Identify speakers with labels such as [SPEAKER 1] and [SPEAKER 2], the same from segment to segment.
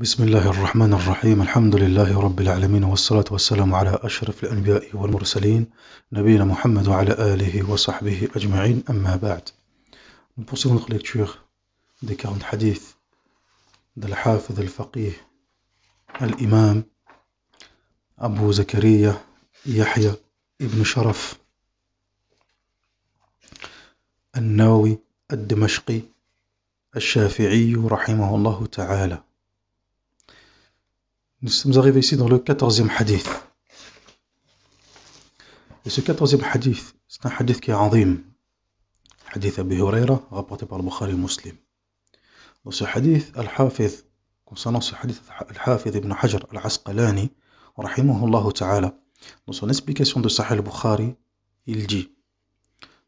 [SPEAKER 1] بسم الله الرحمن الرحيم الحمد لله رب العالمين والصلاة والسلام على أشرف الأنبياء والمرسلين نبينا محمد وعلى آله وصحبه أجمعين أما بعد نبصر نقل notre lecture حديث الحافظ الفقيه الإمام أبو زكريا يحيى ابن شرف النووي الدمشقي الشافعي رحمه الله تعالى Nous sommes arrivés ici dans le quatorzième hadith. Et ce quatorzième hadith, c'est un hadith qui est azim. Hadith de rapporté par le Bukhari Muslim. Dans ce hadith, Al-Hafiz, concernant ce hadith, Al-Hafiz ibn Hajar Al-Asqalani, rahimahullah ta'ala, dans son explication de Sahih al-Bukhari, il dit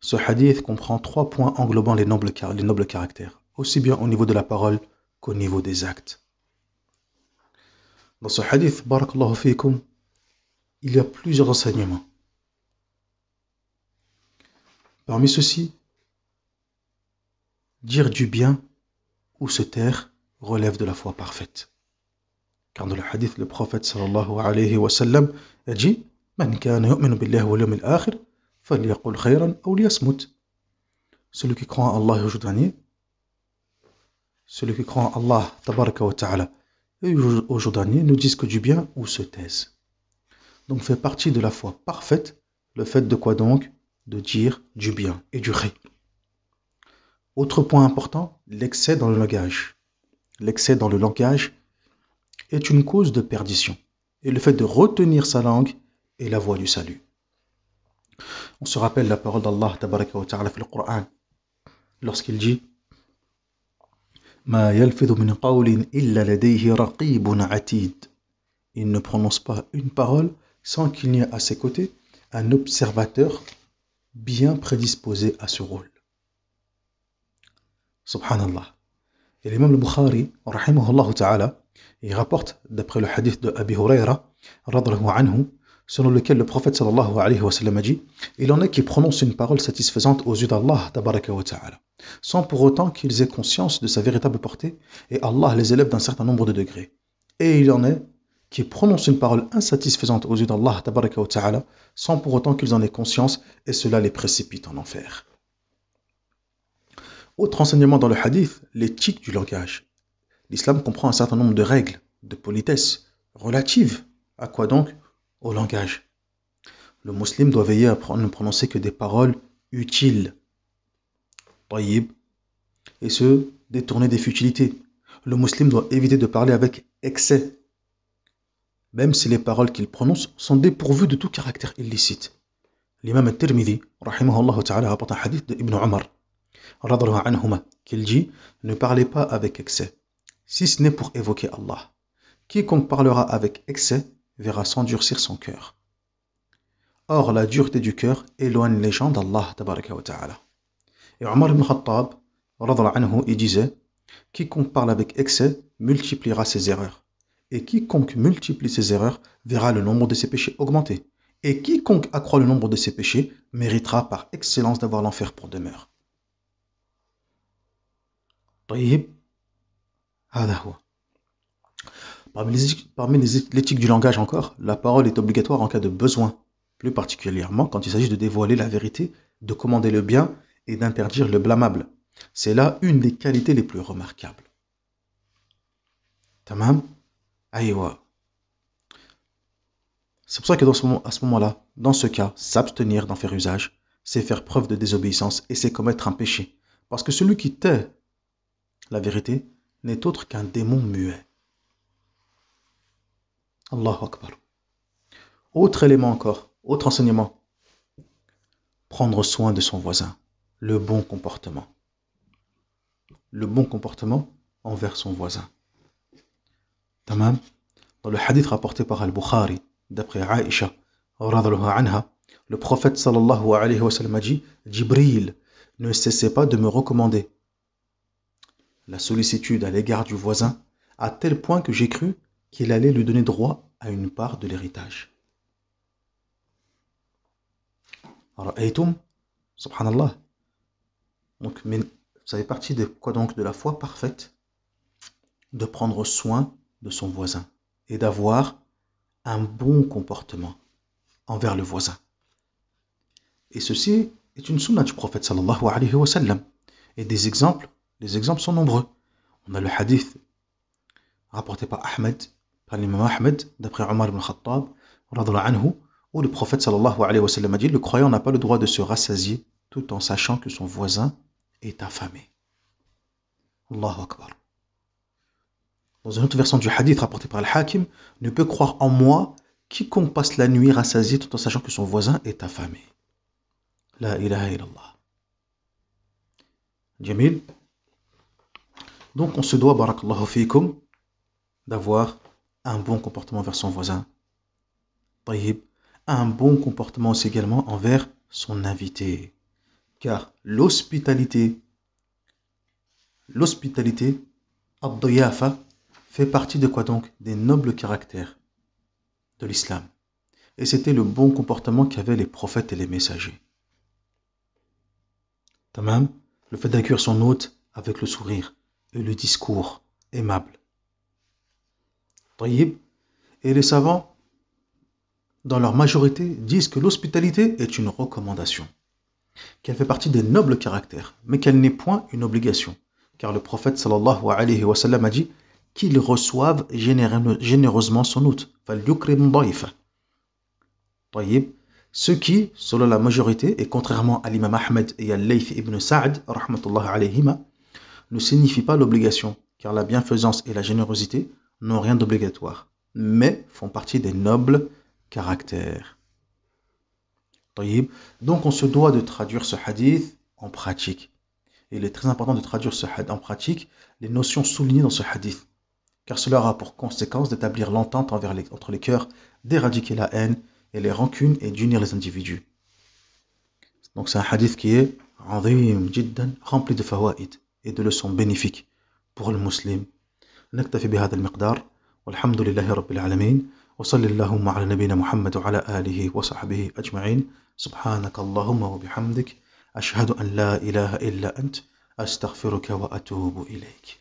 [SPEAKER 1] Ce hadith comprend trois points englobant les nobles caractères, aussi bien au niveau de la parole qu'au niveau des actes. Dans ce hadith, barakallahu fikum, il y a plusieurs enseignements. Parmi ceux-ci, dire du bien ou se taire relève de la foi parfaite. Car dans le hadith, le prophète sallallahu alayhi wa sallam a dit Man kana yu'minu billahi wa yawmil akhir falyaqul khayran ou liyasmut. Celui qui croit en Allah et au jour dernier, celui qui croit en Allah tabaraka wa ta'ala et jour Jordaniens ne disent que du bien ou se taisent. Donc fait partie de la foi parfaite le fait de quoi donc De dire du bien et du ré. Autre point important, l'excès dans le langage. L'excès dans le langage est une cause de perdition et le fait de retenir sa langue est la voie du salut. On se rappelle la parole d'Allah Ta'ala dans le Coran lorsqu'il dit ما يلفظ من قول إلا لديه رقيب عتيد Il ne prononce pas une parole sans qu'il n'y ait à ses côtés un observateur bien prédisposé à ce rôle. Subhanallah. Et l'imam al-Bukhari, rahimahullah ta'ala, il rapporte, d'après le hadith de Abi Huraira, radlahu anhu, selon lequel le prophète sallallahu alayhi wa sallam a dit Il en est qui prononcent une parole satisfaisante aux yeux d'Allah ta'ala sans pour autant qu'ils aient conscience de sa véritable portée, et Allah les élève d'un certain nombre de degrés. Et il en est qui prononcent une parole insatisfaisante aux yeux d'Allah sans pour autant qu'ils en aient conscience, et cela les précipite en enfer. Autre enseignement dans le hadith, l'éthique du langage. L'islam comprend un certain nombre de règles, de politesse, relatives. À quoi donc au langage. Le musulman doit veiller à ne prononcer que des paroles utiles, et se détourner des futilités. Le musulman doit éviter de parler avec excès, même si les paroles qu'il prononce sont dépourvues de tout caractère illicite. L'imam al-Tirmidhi, rahimahullah ta'ala, rapporte un hadith de Ibn Umar, anhuma, qu'il dit Ne parlez pas avec excès, si ce n'est pour évoquer Allah. Quiconque parlera avec excès, verra s'endurcir son cœur. Or, la dureté du cœur éloigne les gens d'Allah. Et Omar ibn Khattab, anhu, il disait Quiconque parle avec excès multipliera ses erreurs. Et quiconque multiplie ses erreurs verra le nombre de ses péchés augmenter. Et quiconque accroît le nombre de ses péchés méritera par excellence d'avoir l'enfer pour demeure. Parmi les, éthiques du langage encore, la parole est obligatoire en cas de besoin, plus particulièrement quand il s'agit de dévoiler la vérité, de commander le bien et d'interdire le blâmable. C'est là une des qualités les plus remarquables. Tamam Aïwa. C'est pour ça que dans ce, à ce moment-là, dans ce cas, s'abstenir d'en faire usage, c'est faire preuve de désobéissance et c'est commettre un péché. Parce que celui qui tait la vérité n'est autre qu'un démon muet. Allahu Akbar. Autre élément encore, autre enseignement. Prendre soin de son voisin, le bon comportement. Le bon comportement envers son voisin. Tamam Dans le hadith rapporté par Al-Bukhari, d'après Aïcha, anha, le prophète sallallahu alayhi wa sallam a dit Jibril, ne cessait pas de me recommander la sollicitude à l'égard du voisin à tel point que j'ai cru qu'il allait lui donner droit à une part de l'héritage. Alors, subhanallah. Donc, mais ça fait partie de quoi donc De la foi parfaite, de prendre soin de son voisin et d'avoir un bon comportement envers le voisin. Et ceci est une sunna du prophète sallallahu alayhi wa sallam. Et des exemples, les exemples sont nombreux. On a le hadith rapporté par Ahmed par l'imam Ahmed, d'après Omar ibn Khattab, où «Oh, le prophète sallallahu alayhi wa sallam a dit Le croyant n'a pas le droit de se rassasier tout en sachant que son voisin est affamé. Allahu Akbar. Dans une autre version du hadith rapporté par Al-Hakim, ne peut croire en moi quiconque passe la nuit rassasié tout en sachant que son voisin est affamé. La ilaha illallah. Jamil. Donc on se doit, barakallahu fikum, d'avoir un bon comportement vers son voisin. un bon comportement aussi également envers son invité. Car l'hospitalité, l'hospitalité, Abdoyafa, fait partie de quoi donc Des nobles caractères de l'islam. Et c'était le bon comportement qu'avaient les prophètes et les messagers. Tamam, le fait d'accueillir son hôte avec le sourire et le discours aimable et les savants, dans leur majorité, disent que l'hospitalité est une recommandation, qu'elle fait partie des nobles caractères, mais qu'elle n'est point une obligation. Car le prophète sallallahu alayhi wa sallam a dit qu'il reçoive généreusement son hôte. ce qui, selon la majorité, et contrairement à l'imam Ahmed et à Layth ibn Sa'd, ne signifie pas l'obligation, car la bienfaisance et la générosité n'ont rien d'obligatoire, mais font partie des nobles caractères. Donc on se doit de traduire ce hadith en pratique. il est très important de traduire ce hadith en pratique les notions soulignées dans ce hadith, car cela aura pour conséquence d'établir l'entente entre les cœurs, d'éradiquer la haine et les rancunes et d'unir les individus. Donc c'est un hadith qui est rempli de fawaid et de leçons bénéfiques pour le musulman نكتفي بهذا المقدار والحمد لله رب العالمين وصل اللهم على نبينا محمد وعلى آله وصحبه أجمعين سبحانك اللهم وبحمدك أشهد أن لا إله إلا أنت أستغفرك وأتوب إليك